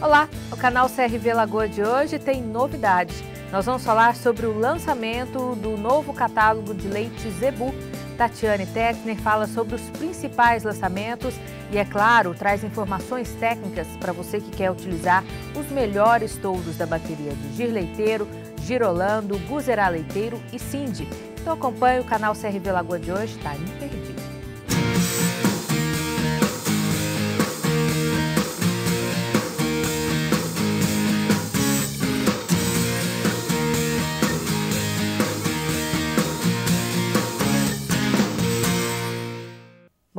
Olá, o canal CRV Lagoa de hoje tem novidades. Nós vamos falar sobre o lançamento do novo catálogo de leite Zebu. Tatiane Tecner fala sobre os principais lançamentos e, é claro, traz informações técnicas para você que quer utilizar os melhores touros da bateria de Gir Leiteiro, Girolando, Guzerá Leiteiro e Cindy. Então acompanhe o canal CRV Lagoa de hoje, tá imperdível.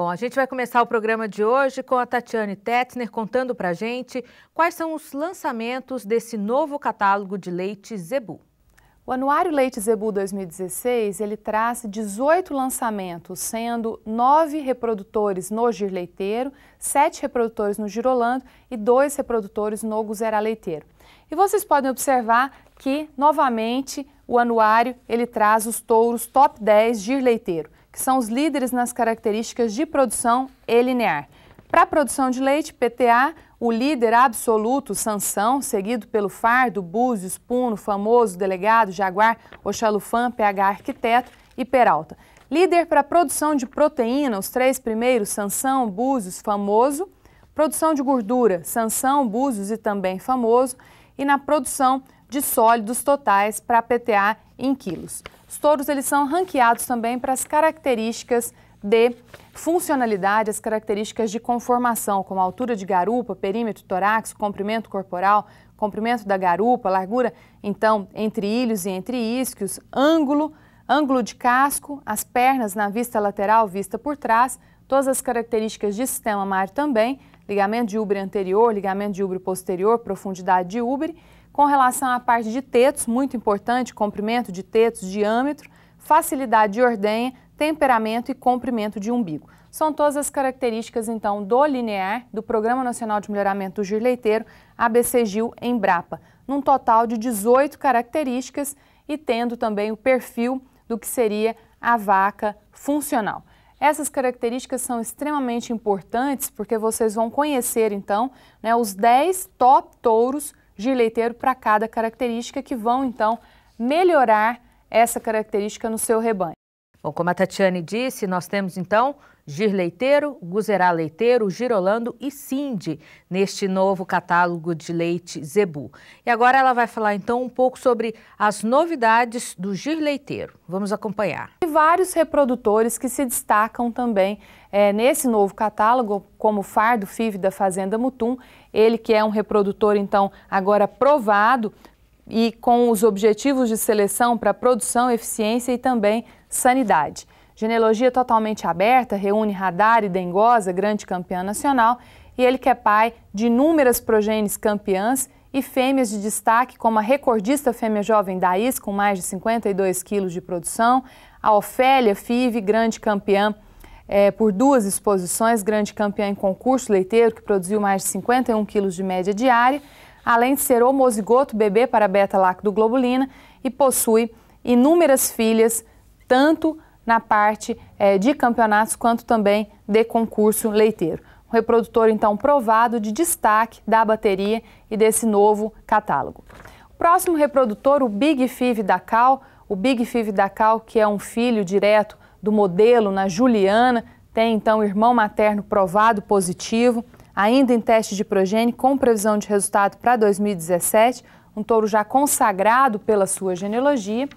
Bom, a gente vai começar o programa de hoje com a Tatiane Tetzner contando para gente quais são os lançamentos desse novo catálogo de leite Zebu. O Anuário Leite Zebu 2016, ele traz 18 lançamentos, sendo 9 reprodutores no leiteiro, 7 reprodutores no girolando e 2 reprodutores no guzerá leiteiro. E vocês podem observar que, novamente, o anuário ele traz os touros top 10 leiteiro que são os líderes nas características de produção e linear. Para a produção de leite, PTA, o líder absoluto, Sansão, seguido pelo Fardo, Búzios, Puno, Famoso, Delegado, Jaguar, Oxalufã, PH Arquiteto e Peralta. Líder para produção de proteína, os três primeiros, Sansão, Búzios, Famoso. Produção de gordura, Sansão, Búzios e também Famoso. E na produção de sólidos totais para PTA em quilos. Os touros eles são ranqueados também para as características de funcionalidade, as características de conformação, como altura de garupa, perímetro torácico, comprimento corporal, comprimento da garupa, largura, então, entre ilhos e entre isquios, ângulo, ângulo de casco, as pernas na vista lateral, vista por trás, todas as características de sistema mar também, ligamento de ubre anterior, ligamento de ubre posterior, profundidade de ubre, com relação à parte de tetos, muito importante, comprimento de tetos, diâmetro, facilidade de ordenha, temperamento e comprimento de umbigo. São todas as características, então, do linear do Programa Nacional de Melhoramento do Giro Leiteiro, ABCGIL Embrapa, num total de 18 características e tendo também o perfil do que seria a vaca funcional. Essas características são extremamente importantes porque vocês vão conhecer, então, né, os 10 top touros de leiteiro para cada característica, que vão então melhorar essa característica no seu rebanho. Bom, como a Tatiane disse, nós temos então Gir Leiteiro, Guzerá Leiteiro, Girolando e Cindy neste novo catálogo de leite Zebu. E agora ela vai falar então um pouco sobre as novidades do Gir Leiteiro. Vamos acompanhar. E vários reprodutores que se destacam também é, nesse novo catálogo, como Fardo FIV da Fazenda Mutum, ele que é um reprodutor então agora provado e com os objetivos de seleção para produção, eficiência e também sanidade. Genealogia Totalmente Aberta reúne Radar e Dengosa, grande campeã nacional, e ele que é pai de inúmeras progênies campeãs e fêmeas de destaque, como a recordista fêmea jovem Daís, com mais de 52 quilos de produção, a Ofélia Five, grande campeã é, por duas exposições, grande campeã em concurso leiteiro, que produziu mais de 51 quilos de média diária, além de ser homozigoto bebê para beta-lactoglobulina e possui inúmeras filhas, tanto na parte eh, de campeonatos, quanto também de concurso leiteiro. Um reprodutor, então, provado de destaque da bateria e desse novo catálogo. O próximo reprodutor, o Big Five da Cal, o Big Five da Cal, que é um filho direto do modelo na Juliana, tem então irmão materno provado positivo, ainda em teste de progênio, com previsão de resultado para 2017, um touro já consagrado pela sua genealogia.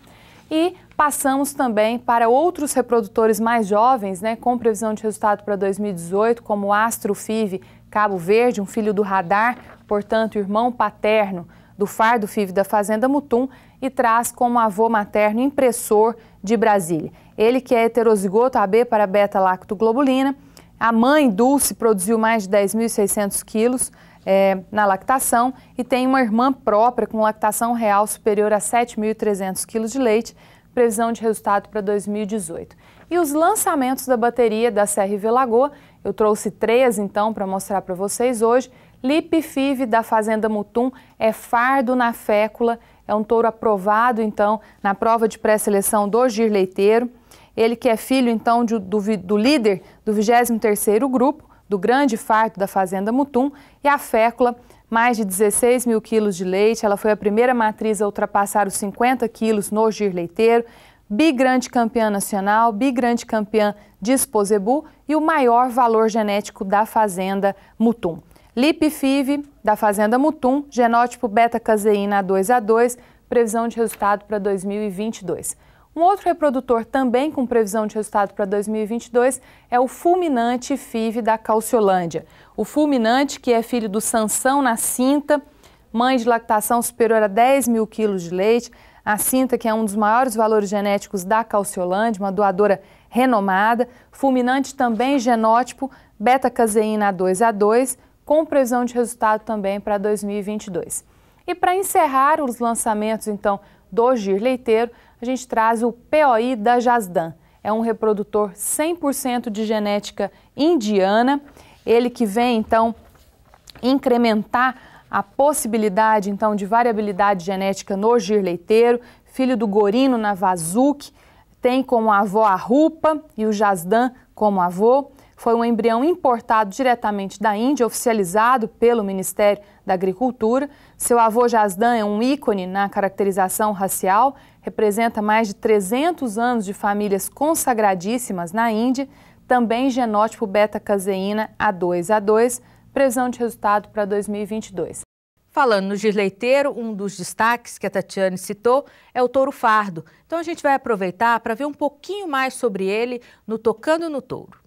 E Passamos também para outros reprodutores mais jovens, né, com previsão de resultado para 2018, como Astro FIV Cabo Verde, um filho do radar, portanto, irmão paterno do fardo FIV da Fazenda Mutum, e traz como avô materno impressor de Brasília. Ele que é heterozigoto AB para beta-lactoglobulina. A mãe Dulce produziu mais de 10.600 quilos é, na lactação e tem uma irmã própria com lactação real superior a 7.300 quilos de leite, previsão de resultado para 2018. E os lançamentos da bateria da CRV Lagoa, eu trouxe três então para mostrar para vocês hoje. Lip da Fazenda Mutum é fardo na fécula, é um touro aprovado então na prova de pré-seleção do Gir Leiteiro. Ele que é filho então de, do, do líder do 23º grupo, do grande fardo da Fazenda Mutum, e a fécula mais de 16 mil quilos de leite. Ela foi a primeira matriz a ultrapassar os 50 quilos no gir leiteiro, bigrande campeã nacional, bigrande campeã de Esposebu e o maior valor genético da fazenda Mutum. LipFiv da fazenda Mutum, genótipo beta-caseína A2A2, previsão de resultado para 2022. Um outro reprodutor também com previsão de resultado para 2022 é o fulminante FIV da Calciolândia. O fulminante, que é filho do Sansão na cinta, mãe de lactação superior a 10 mil quilos de leite, a cinta, que é um dos maiores valores genéticos da Calciolândia, uma doadora renomada, fulminante também genótipo beta-caseína 2A2, com previsão de resultado também para 2022. E para encerrar os lançamentos, então, do Gir Leiteiro, a gente traz o POI da Jasdan. É um reprodutor 100% de genética indiana. Ele que vem, então, incrementar a possibilidade, então, de variabilidade genética no leiteiro Filho do gorino Navazuki, tem como avó a Rupa e o Jasdan como avô. Foi um embrião importado diretamente da Índia, oficializado pelo Ministério da Agricultura. Seu avô Jasdan é um ícone na caracterização racial, representa mais de 300 anos de famílias consagradíssimas na Índia, também genótipo beta-caseína A2A2, previsão de resultado para 2022. Falando no gileiteiro, um dos destaques que a Tatiane citou é o touro fardo. Então a gente vai aproveitar para ver um pouquinho mais sobre ele no Tocando no Touro.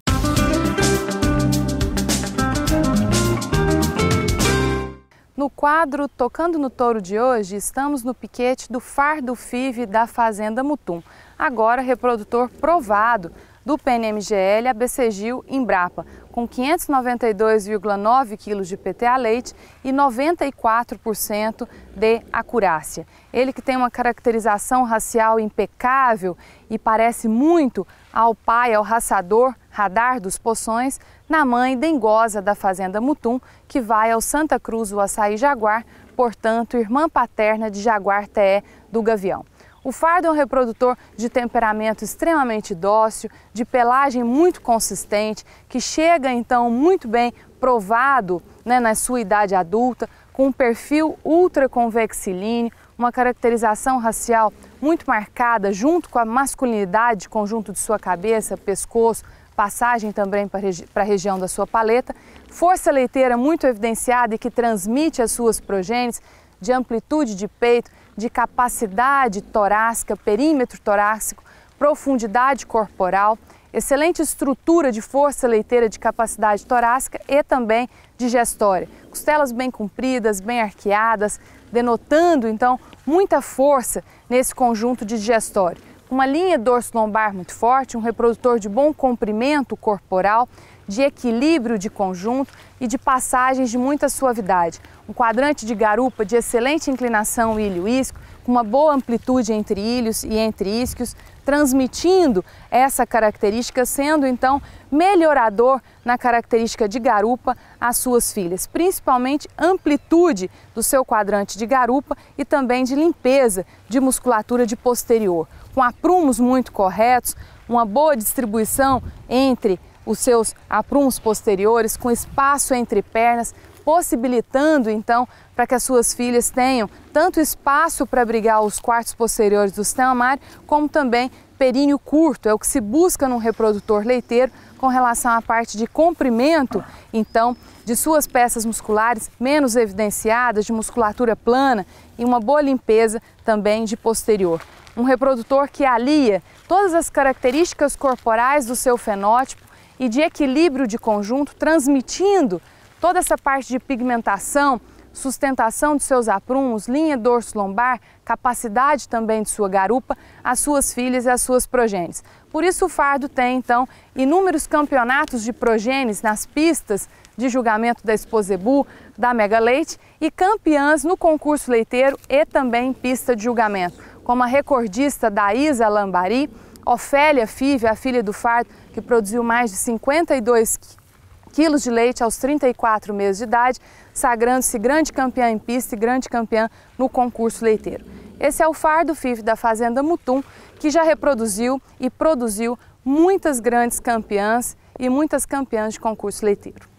No quadro Tocando no Touro de hoje, estamos no piquete do Fardo FIV da Fazenda Mutum, agora reprodutor provado do PNMGL, ABCGIL, Embrapa, com 592,9 kg de PTA leite e 94% de acurácia. Ele que tem uma caracterização racial impecável e parece muito ao pai, ao raçador Radar dos Poções, na mãe dengosa da Fazenda Mutum, que vai ao Santa Cruz o Açaí Jaguar, portanto, irmã paterna de Jaguar Té do Gavião. O fardo é um reprodutor de temperamento extremamente dócil, de pelagem muito consistente, que chega então muito bem provado né, na sua idade adulta, com um perfil ultraconvexilíneo, uma caracterização racial muito marcada, junto com a masculinidade, conjunto de sua cabeça, pescoço, passagem também para regi a região da sua paleta, força leiteira muito evidenciada e que transmite às suas progênies de amplitude de peito, de capacidade torácica, perímetro torácico, profundidade corporal, excelente estrutura de força leiteira de capacidade torácica e também digestória. Costelas bem compridas, bem arqueadas, denotando então muita força nesse conjunto de digestório uma linha dorso-lombar muito forte, um reprodutor de bom comprimento corporal, de equilíbrio de conjunto e de passagens de muita suavidade. Um quadrante de garupa de excelente inclinação ilho-isco com uma boa amplitude entre ilhos e entre isquios, transmitindo essa característica, sendo então melhorador na característica de garupa às suas filhas, principalmente amplitude do seu quadrante de garupa e também de limpeza de musculatura de posterior, com aprumos muito corretos, uma boa distribuição entre os seus aprumos posteriores, com espaço entre pernas, possibilitando então para que as suas filhas tenham tanto espaço para abrigar os quartos posteriores do sistema como também períneo curto, é o que se busca num reprodutor leiteiro com relação à parte de comprimento, então, de suas peças musculares menos evidenciadas, de musculatura plana e uma boa limpeza também de posterior. Um reprodutor que alia todas as características corporais do seu fenótipo e de equilíbrio de conjunto, transmitindo toda essa parte de pigmentação, sustentação de seus aprumos, linha dorso-lombar, capacidade também de sua garupa, às suas filhas e às suas progênies. Por isso o fardo tem, então, inúmeros campeonatos de progênies nas pistas de julgamento da Esposebu, da Mega Leite e campeãs no concurso leiteiro e também em pista de julgamento, como a recordista Daísa Lambari, Ofélia Five, a filha do Fardo, que produziu mais de 52 quilos de leite aos 34 meses de idade, sagrando-se grande campeã em pista e grande campeã no concurso leiteiro. Esse é o Fardo Five da Fazenda Mutum, que já reproduziu e produziu muitas grandes campeãs e muitas campeãs de concurso leiteiro.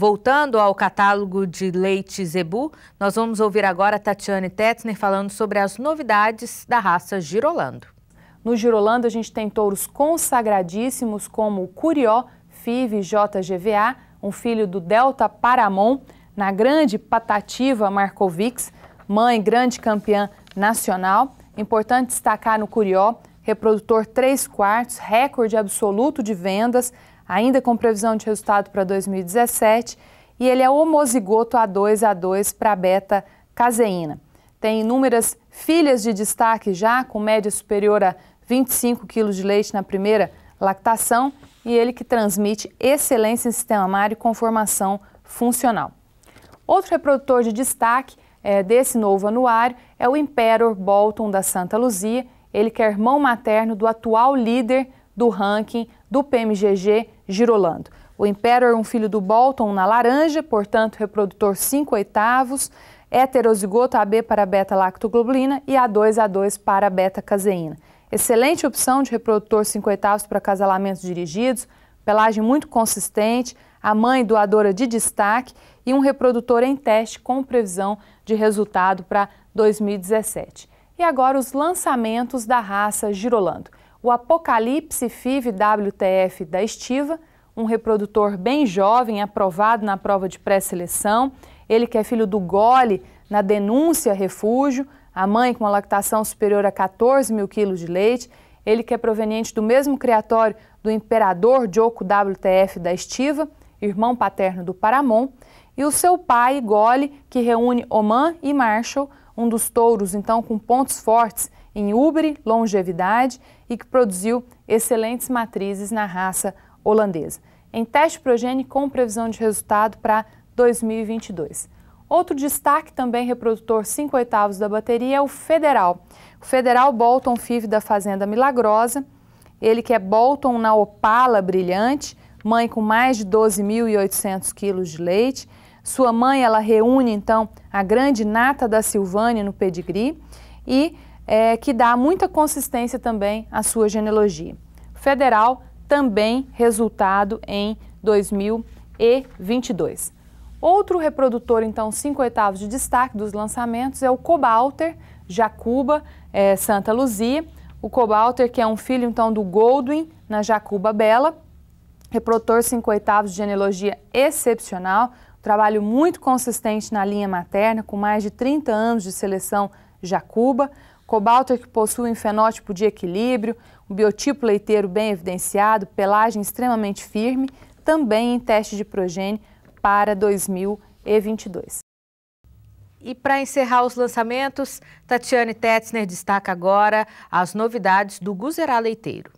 Voltando ao catálogo de leite Zebu, nós vamos ouvir agora a Tatiane Tetzner falando sobre as novidades da raça Girolando. No Girolando a gente tem touros consagradíssimos como o Curió, Five JGVA, um filho do Delta Paramon, na grande patativa Markovics, mãe grande campeã nacional. Importante destacar no Curió, reprodutor 3 quartos, recorde absoluto de vendas, ainda com previsão de resultado para 2017, e ele é homozigoto A2A2 para beta-caseína. Tem inúmeras filhas de destaque já, com média superior a 25 quilos de leite na primeira lactação, e ele que transmite excelência em sistema mamário com formação funcional. Outro reprodutor de destaque é, desse novo anuário é o Imperor Bolton da Santa Luzia, ele que é irmão materno do atual líder do ranking do PMGG girolando. O Império é um filho do Bolton na laranja, portanto, reprodutor 5 oitavos, heterozigoto AB para beta-lactoglobulina e A2A2 para beta-caseína. Excelente opção de reprodutor 5 oitavos para casalamentos dirigidos, pelagem muito consistente, a mãe doadora de destaque e um reprodutor em teste com previsão de resultado para 2017. E agora os lançamentos da raça Girolando o Apocalipse FIV WTF da Estiva, um reprodutor bem jovem, aprovado na prova de pré-seleção. Ele que é filho do Gole na denúncia refúgio, a mãe com uma lactação superior a 14 mil quilos de leite. Ele que é proveniente do mesmo criatório do imperador Dioco WTF da Estiva, irmão paterno do Paramon, e o seu pai, Gole, que reúne Oman e Marshall, um dos touros então com pontos fortes em Ubre, longevidade, e que produziu excelentes matrizes na raça holandesa, em teste progênico com previsão de resultado para 2022. Outro destaque também reprodutor 5 oitavos da bateria é o Federal. O Federal Bolton FIV da Fazenda Milagrosa, ele que é Bolton na Opala Brilhante, mãe com mais de 12.800 quilos de leite. Sua mãe, ela reúne então a grande nata da Silvânia no pedigree e é, que dá muita consistência também à sua genealogia. Federal também resultado em 2022. Outro reprodutor, então, cinco oitavos de destaque dos lançamentos é o Cobalter, Jacuba, é, Santa Luzia. O Cobalter, que é um filho, então, do Goldwyn, na Jacuba Bela. Reprodutor cinco oitavos de genealogia excepcional. Trabalho muito consistente na linha materna, com mais de 30 anos de seleção Jacuba cobalto é que possui um fenótipo de equilíbrio, um biotipo leiteiro bem evidenciado, pelagem extremamente firme, também em teste de progênio para 2022. E para encerrar os lançamentos, Tatiane Tetzner destaca agora as novidades do Guzerá Leiteiro.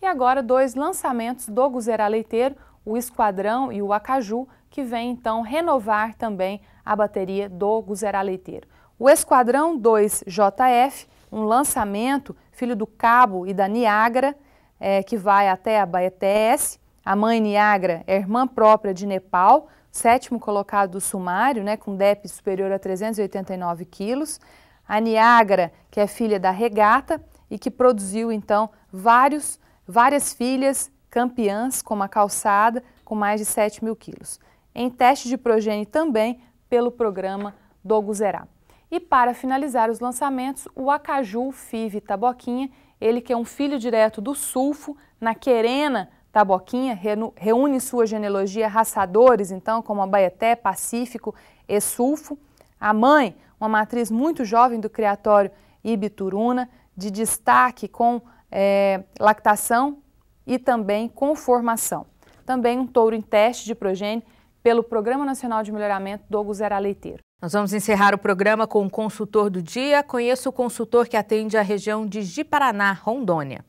E agora dois lançamentos do Guzerá Leiteiro, o Esquadrão e o Acaju, que vem então renovar também a bateria do Guzerá Leiteiro. O Esquadrão 2JF, um lançamento, filho do Cabo e da Niagara, é, que vai até a Baetés. A mãe Niagara é irmã própria de Nepal, sétimo colocado do sumário, né, com DEP superior a 389 quilos. A Niagara, que é filha da Regata e que produziu, então, vários, várias filhas campeãs, como a Calçada, com mais de 7 mil quilos. Em teste de progênie também, pelo programa do Guzerá. E para finalizar os lançamentos, o Acaju Five Taboquinha, ele que é um filho direto do sulfo, na Querena Taboquinha, reúne sua genealogia raçadores, então, como a Baeté, Pacífico e Sulfo. A mãe, uma matriz muito jovem do criatório Ibituruna, de destaque com é, lactação e também com formação. Também um touro em teste de progênio pelo Programa Nacional de Melhoramento do Guzera Leiteiro. Nós vamos encerrar o programa com o consultor do dia. Conheça o consultor que atende a região de Jiparaná, Rondônia.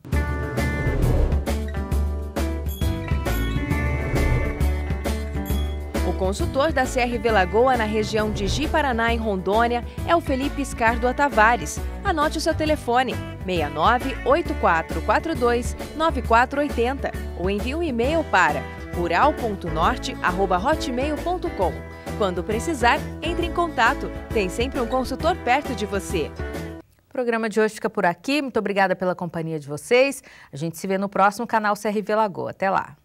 O consultor da CR Velagoa na região de Jiparaná, em Rondônia, é o Felipe Escardo Tavares. Anote o seu telefone 6984429480 ou envie um e-mail para rural.norte.hotmail.com. Quando precisar, entre em contato. Tem sempre um consultor perto de você. O programa de hoje fica por aqui. Muito obrigada pela companhia de vocês. A gente se vê no próximo canal CRV Lagoa. Até lá.